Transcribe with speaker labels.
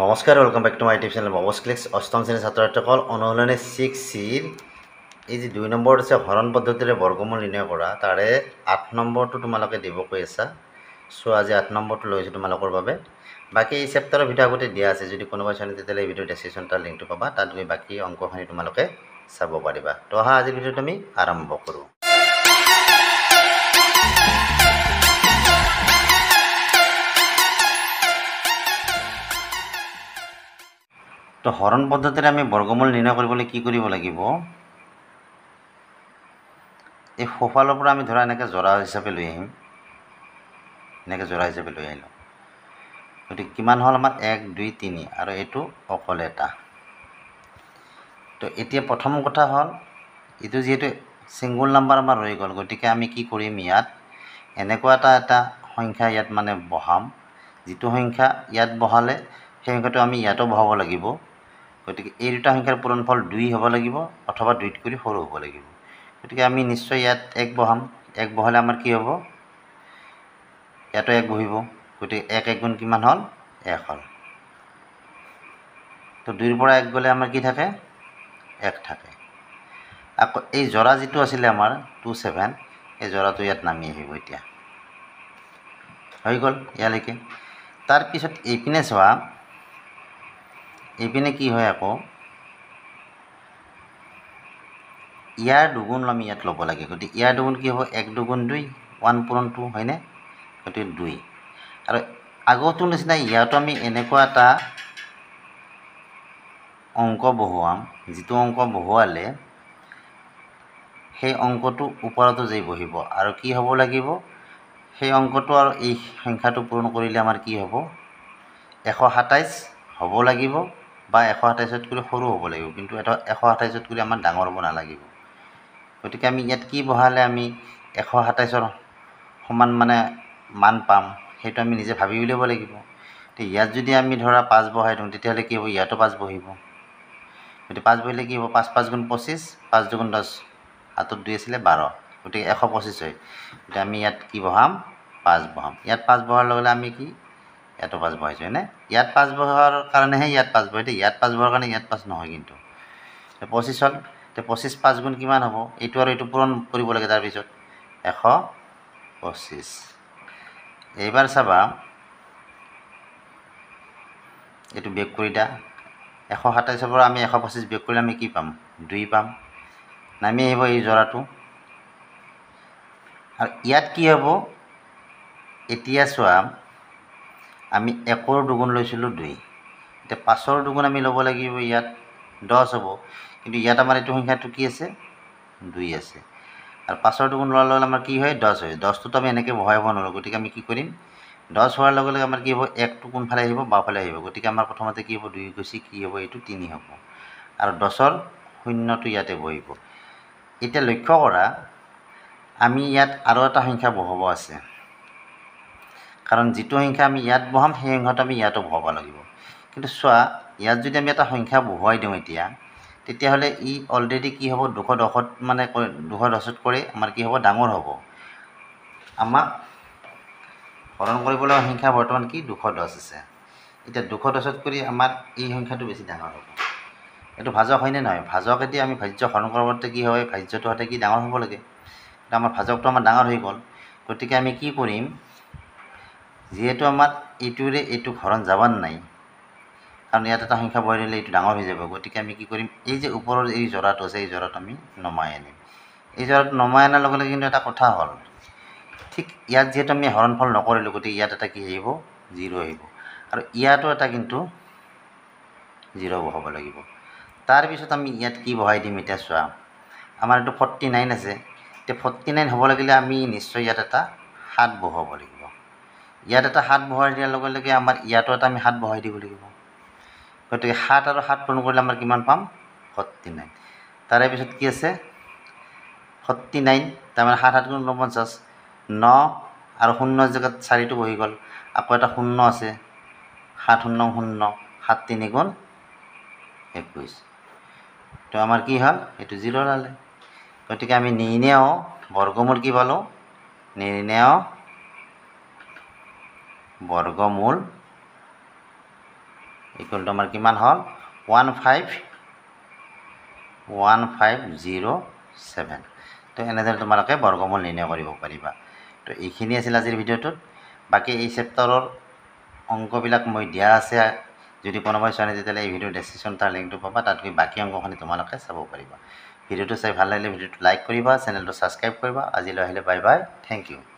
Speaker 1: নমস্কার welcome back to my YouTube channel বাবস clicks অষ্টম শ্রেণীর ছাত্র সকল অনুশীলনে সিক্স সির এই যে দুই নম্বর আছে হরণ পদ্ধতিরে বর্গমূল নির্ণয় করা তারে আট নম্বরটো তোমালকে দিব কৈ আছা সো আজি আট নম্বরটো লৈছো তোমালোকর বাবে বাকি এই চ্যাপ্টারের ভিডিও আগতে দিয়া আছে যদি কোনোবা চাই তাহলে এই ভিডিও ডেসক্রিপশনটার লিঙ্কটো পাবা তাত তুমি বাকি অঙ্কখানি তোমালকে চাব পারিবা তো অহা আজির ভিডিওটা আমি আরম্ভ করো তো হরণ পদ্ধতির আমি বর্গমূল নির্ণয় করবলে কি করব লাগিব এই সোফালের আমি ধরা এনেকে জরা হিসাবে লই আহিম এনেকে জরা হিসাবে লই আহিল গতি কি হল আমার এক দুই তিন আর এই অকল এটা তো এতিয়া প্রথম কথা হল এই যেহেতু সিঙ্গুল নাম্বার আমার রয়ে গেল গতি আমি কি করম ইয়াত এনেকটা এটা সংখ্যা ইয়াত মানে বহাম যুক্ত সংখ্যা ইয়াত বহালে সেই সংখ্যাটা আমি ইয়াতও বহাব লাগবে গতিকে এই দুটা সংখ্যাৰ পূৰণফল দুই হ'ব লাগিব অথবা দুইত কৰি সৰু হ'ব লাগিব গতিকে আমি নিশ্চয় ইয়াত এক বহাম এক বহালে আমাৰ কি হ'ব ইয়াতো এক বহিব গতিকে এক এক গুণ কিমান হ'ল এক হ'ল তো দুইৰ পৰা এক গ'লে আমাৰ কি থাকে এক থাকে আকৌ এই জৰা যিটো আছিলে আমাৰ টু ছেভেন এই জৰাটো ইয়াত নামি আহিব এতিয়া হৈ গ'ল ইয়ালৈকে তাৰপিছত এইপিনে চোৱা এইপিনে কি হয় আকৌ ইয়াৰ দুগুণ আমি ইয়াত ল'ব লাগে গতিকে ইয়াৰ দুগুণ কি হ'ব এক দুগুণ দুই ওৱান পূৰণ টু হয়নে গতিকে দুই আৰু আগতো নিচিনা ইয়াতো আমি এনেকুৱা এটা অংক বহুৱাম যিটো অংক বহুৱালে সেই অংকটো ওপৰতো যে বহিব আৰু কি হ'ব লাগিব সেই অংকটো আৰু এই সংখ্যাটো পূৰণ কৰিলে আমাৰ কি হ'ব এশ সাতাইছ হ'ব লাগিব বা এশ আঠাইছত কৰি সৰু হ'ব লাগিব কিন্তু এটা এশ আঠাইছত কৰি আমাৰ ডাঙৰ হ'ব নালাগিব গতিকে আমি ইয়াত কি বহালে আমি এশ সাতাইছৰ সমান মানে মান পাম সেইটো আমি নিজে ভাবি উলিয়াব লাগিব এতিয়া ইয়াত যদি আমি ধৰা পাঁচ বহাই দিওঁ তেতিয়াহ'লে কি হ'ব ইয়াতো পাঁচ বহিব গতিকে পাঁচ বহিলে কি হ'ব পাঁচ পাঁচ গুণ পঁচিছ পাঁচ দুগুণ দহ হাতত দুই আছিলে বাৰ গতিকে এশ পঁচিছ হয় গতিকে আমি ইয়াত কি বহাম পাঁচ বহাম ইয়াত পাঁচ বহাৰ লগে লগে আমি কি এইটো পাঁচ বহাইছোঁ হয়নে ইয়াত পাঁচ বহোৱাৰ কাৰণেহে ইয়াত পাঁচ বহে দেই ইয়াত পাঁচ বহাৰ কাৰণে ইয়াত পাঁচ নহয় কিন্তু পঁচিছ হ'ল তে পঁচিছ পাঁচ গুণ কিমান হ'ব এইটো আৰু এইটো পূৰণ কৰিব লাগে তাৰপিছত এশ পঁচিছ এইবাৰ চাবা এইটো বেগ কৰি দিয়া এশ সাতাইছৰ পৰা আমি এশ পঁচিছ বেগ কৰিলে আমি কি পাম দুই পাম নামি আহিব এই যোৰাটো আৰু ইয়াত কি হ'ব এতিয়া চোৱা আমি একৰ দুগুণ লৈছিলোঁ দুই এতিয়া পাঁচৰ দুগুণ আমি ল'ব লাগিব ইয়াত দহ হ'ব কিন্তু ইয়াত আমাৰ এইটো সংখ্যাটো কি আছে দুই আছে আৰু পাঁচৰ দুগুণ লোৱাৰ লগে লগে আমাৰ কি হয় দহ হয় দহটোতো আমি এনেকৈ ভয়াব নোৱাৰোঁ গতিকে আমি কি কৰিম দহ হোৱাৰ লগে লগে আমাৰ কি হ'ব একটো কোনফালে আহিব বাওঁফালে আহিব গতিকে আমাৰ প্ৰথমতে কি হ'ব দুই গুচি কি হ'ব এইটো তিনি হ'ব আৰু দহৰ শূন্যটো ইয়াতে বহিব এতিয়া লক্ষ্য কৰা আমি ইয়াত আৰু এটা সংখ্যা বহাব আছে কাৰণ যিটো সংখ্যা আমি ইয়াত বহাম সেই সংখ্যাটো আমি ইয়াতো বহাব লাগিব কিন্তু চোৱা ইয়াত যদি আমি এটা সংখ্যা বহুৱাই দিওঁ এতিয়া তেতিয়াহ'লে ই অলৰেডি কি হ'ব দুশ দহত মানে দুশ দহত কৰি আমাৰ কি হ'ব ডাঙৰ হ'ব আমাক হৰণ কৰিবলৈ সংখ্যা বৰ্তমান কি দুশ দহ আছে এতিয়া দুশ দহত কৰি আমাৰ এই সংখ্যাটো বেছি ডাঙৰ হ'ব এইটো ভাজক হয়নে নহয় ভাজক এতিয়া আমি ভাজ্য হৰণ কৰাৰ পৰা কি হয় ভাজ্যটো হতে কি ডাঙৰ হ'ব লাগে আমাৰ ভাজকটো আমাৰ ডাঙৰ হৈ গ'ল গতিকে আমি কি কৰিম যিহেতু আমাৰ ইটোৰে এইটোক হৰণ যাবান নাই কাৰণ ইয়াত এটা সংখ্যা বহি দিলে এইটো ডাঙৰ হৈ যাব গতিকে আমি কি কৰিম এই যে ওপৰৰ এই জৰাটো আছে এই জৰাটো আমি নমাই আনিম এই জৰাটো নমাই অনাৰ লগে লগে কিন্তু এটা কথা হ'ল ঠিক ইয়াত যিহেতু আমি হৰণফল নকৰিলোঁ গতিকে ইয়াত এটা কি আহিব জিৰ' আহিব আৰু ইয়াতো এটা কিন্তু জিৰ' বহাব লাগিব তাৰপিছত আমি ইয়াত কি বহাই দিম এতিয়া চোৱা আমাৰ এইটো ফৰ্টি নাইন আছে এতিয়া ফৰ্টি নাইন হ'ব লাগিলে আমি নিশ্চয় ইয়াত এটা সাত বহাব লাগিব ইয়াত এটা হাত বহাই দিয়াৰ লগে লগে আমাৰ ইয়াতো এটা আমি হাত বহাই দিব লাগিব গতিকে সাত আৰু সাত পূৰণ কৰিলে আমাৰ কিমান পাম ফৰ্টি নাইন তাৰে পিছত কি আছে ফৰ্টি নাইন তাৰমানে সাত সাত গুণ ঊনপঞ্চাছ ন আৰু শূন্য জেগাত চাৰিটো বহি গ'ল আকৌ এটা শূন্য আছে সাত শূন্য শূন্য সাত তিনি গুণ একৈছ তো আমাৰ কি হ'ল এইটো জিৰ' ওলালে গতিকে আমি নিৰ্ণেও বৰ্গমূল কি পালোঁ নিৰ্ণেও বর্গমূল ইকুয়াল টু আমার কি হল one five one five zero seven তো এনেদরে তোমালে বর্গমূল নির্ণয় করব তো এইখিন আছে আজির ভিডিওট বাকি এই চেপ্টারের অঙ্কবিল দিয়া আছে যদি কোনোবাই চাই তাহলে এই ভিডিও ডেসক্রিপশন তার লিঙ্কটি পাবা তাতক বাকি অঙ্কখানি তোমালে চাব পড়া ভিডিওটি চাই ভাল লাগলে ভিডিওটি লাইক করবা চ্যানেলটি সাবস্ক্রাইব করবা আজিলে আহিলে বাই বাই থ্যাংক ইউ